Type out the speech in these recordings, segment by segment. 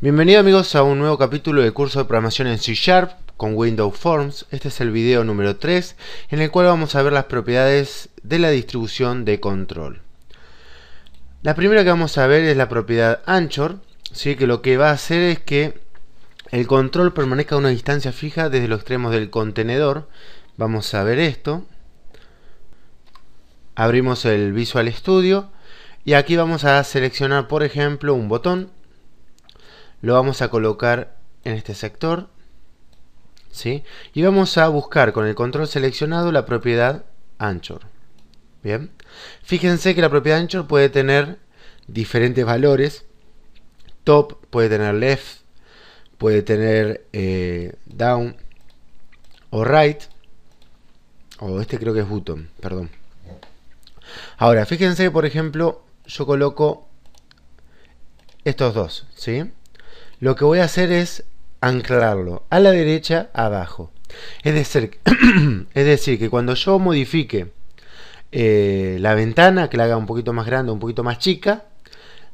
Bienvenido amigos a un nuevo capítulo del curso de programación en C Sharp con Windows Forms. Este es el video número 3 en el cual vamos a ver las propiedades de la distribución de control. La primera que vamos a ver es la propiedad anchor, ¿sí? que lo que va a hacer es que el control permanezca a una distancia fija desde los extremos del contenedor. Vamos a ver esto. Abrimos el Visual Studio y aquí vamos a seleccionar por ejemplo un botón lo vamos a colocar en este sector. ¿sí? Y vamos a buscar con el control seleccionado la propiedad anchor. Bien. Fíjense que la propiedad anchor puede tener diferentes valores. Top puede tener left, puede tener eh, down o right. O este creo que es button, perdón. Ahora, fíjense que por ejemplo yo coloco estos dos, ¿sí? lo que voy a hacer es anclarlo a la derecha abajo. Es decir, es decir que cuando yo modifique eh, la ventana, que la haga un poquito más grande, un poquito más chica,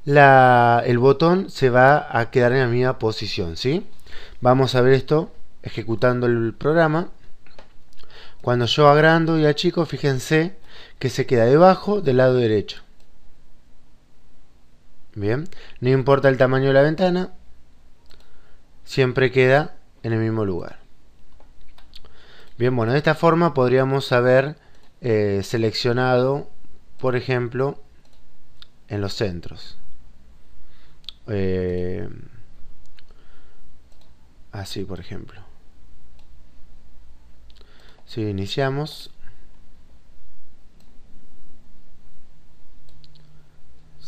el botón se va a quedar en la misma posición. ¿sí? Vamos a ver esto ejecutando el programa. Cuando yo agrando y achico, fíjense que se queda debajo del lado derecho. Bien, no importa el tamaño de la ventana, siempre queda en el mismo lugar. Bien, bueno, de esta forma podríamos haber eh, seleccionado, por ejemplo, en los centros. Eh, así, por ejemplo. Si iniciamos,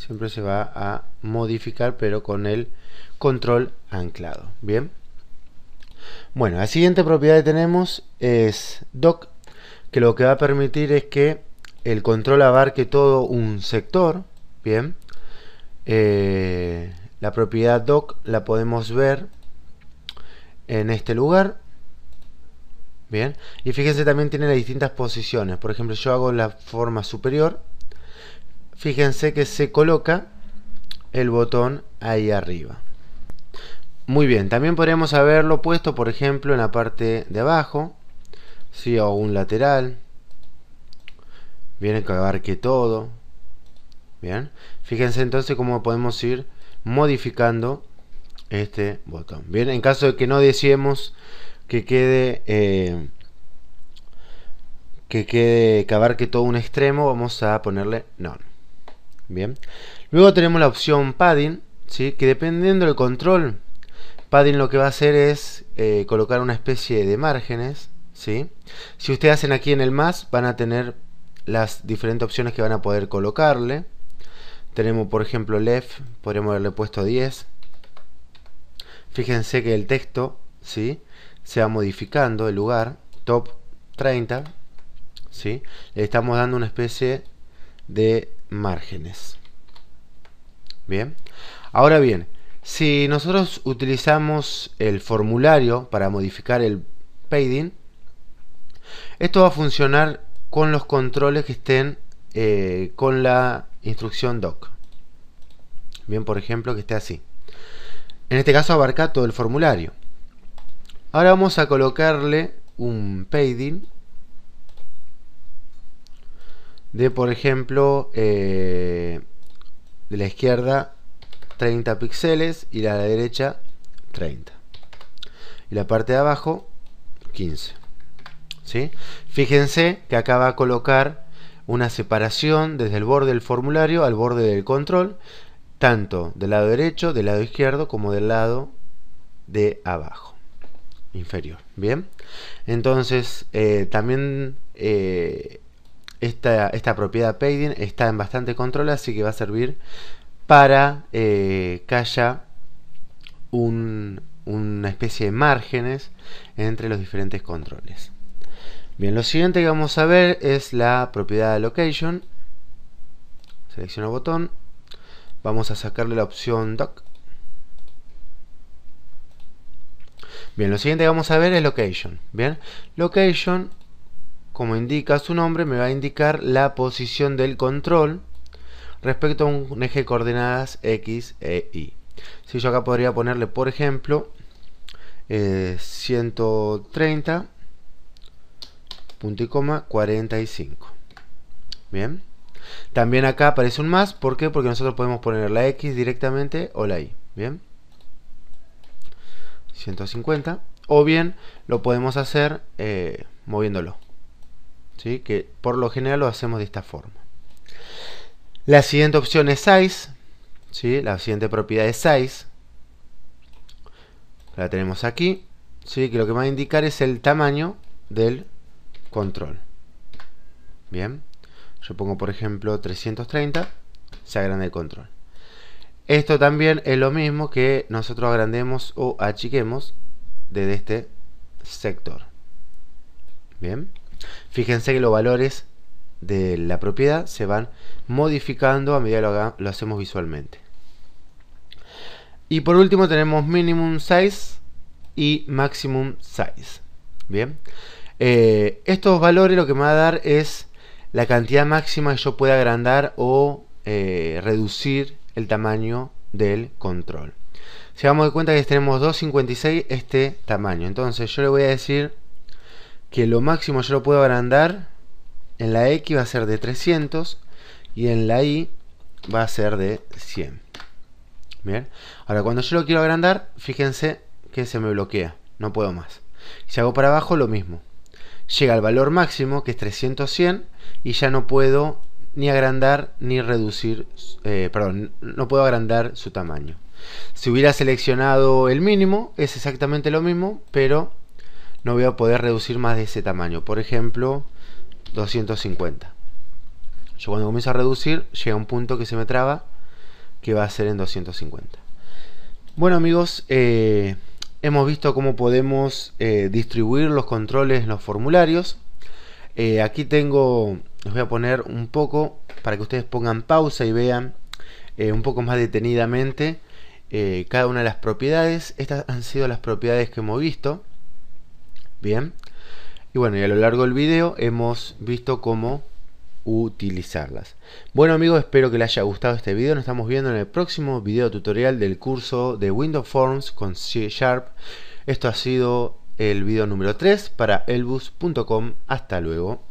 siempre se va a modificar pero con el control anclado. Bien. Bueno, la siguiente propiedad que tenemos es doc, que lo que va a permitir es que el control abarque todo un sector. Bien. Eh, la propiedad doc la podemos ver en este lugar. Bien. Y fíjense también tiene las distintas posiciones. Por ejemplo, yo hago la forma superior fíjense que se coloca el botón ahí arriba. Muy bien, también podríamos haberlo puesto, por ejemplo, en la parte de abajo, Si o un lateral. Viene que abarque todo. Bien, fíjense entonces cómo podemos ir modificando este botón. Bien, en caso de que no deseemos que quede eh, que quede que abarque todo un extremo, vamos a ponerle no. Bien. Luego tenemos la opción padding, ¿sí? que dependiendo del control, padding lo que va a hacer es eh, colocar una especie de márgenes. Si ustedes hacen aquí en el más, van a tener las diferentes opciones que van a poder colocarle. Tenemos, por ejemplo, left, podríamos haberle puesto 10. Fíjense que el texto ¿sí? se va modificando el lugar, top 30. ¿sí? Le estamos dando una especie de márgenes. Bien. Ahora bien, si nosotros utilizamos el formulario para modificar el padding, esto va a funcionar con los controles que estén eh, con la instrucción doc. Bien, por ejemplo, que esté así. En este caso abarca todo el formulario. Ahora vamos a colocarle un padding de, por ejemplo, eh, de la izquierda 30 píxeles y la de la derecha 30. Y la parte de abajo 15. ¿Sí? Fíjense que acá va a colocar una separación desde el borde del formulario al borde del control, tanto del lado derecho, del lado izquierdo, como del lado de abajo, inferior. Bien, entonces eh, también eh, esta, propiedad padding está en bastante control, así que va a servir para eh, que haya una especie de márgenes entre los diferentes controles. Bien, lo siguiente que vamos a ver es la propiedad location Selecciono botón. Vamos a sacarle la opción doc. Bien, lo siguiente que vamos a ver es location. Bien, location como indica su nombre, me va a indicar la posición del control respecto a un eje de coordenadas X e Y. Si yo acá podría ponerle, por ejemplo, 130, eh, punto y coma, 45. Bien. También acá aparece un más, ¿por qué? Porque nosotros podemos poner la X directamente o la Y. Bien. 150. O bien lo podemos hacer eh, moviéndolo. ¿sí? que por lo general lo hacemos de esta forma. La siguiente opción es size, ¿sí? la siguiente propiedad es size, la tenemos aquí, ¿sí? que lo que va a indicar es el tamaño del control. Bien, yo pongo por ejemplo 330, se agranda el control. Esto también es lo mismo que nosotros agrandemos o achiquemos desde este sector. Bien. Fíjense que los valores de la propiedad se van modificando a medida que lo, hacemos visualmente. Y por último tenemos minimum size y maximum size. Bien, eh, estos valores lo que me va a dar es la cantidad máxima que yo pueda agrandar o eh, reducir el tamaño del control. Si damos de cuenta que tenemos 256 este tamaño, entonces yo le voy a decir que lo máximo yo lo puedo agrandar en la X va a ser de 300 y en la Y va a ser de 100. Bien, ahora cuando yo lo quiero agrandar, fíjense que se me bloquea, no puedo más. Si hago para abajo, lo mismo. Llega al valor máximo, que es 300, 100, y ya no puedo ni agrandar ni reducir, eh, perdón, no puedo agrandar su tamaño. Si hubiera seleccionado el mínimo, es exactamente lo mismo, pero no voy a poder reducir más de ese tamaño. Por ejemplo, 250. Yo cuando comienzo a reducir, llega un punto que se me traba, que va a ser en 250. Bueno amigos, eh, hemos visto cómo podemos eh, distribuir los controles en los formularios. Eh, aquí tengo, les voy a poner un poco, para que ustedes pongan pausa y vean un poco más detenidamente cada una de las propiedades. Estas han sido las propiedades que hemos visto. Bien. Y bueno, y a lo largo del video hemos visto cómo utilizarlas. Bueno amigos, espero que les haya gustado este video. Nos estamos viendo en el próximo video tutorial del curso de Windows Forms con C Sharp. Esto ha sido el video número 3 para elbus.com. Hasta luego.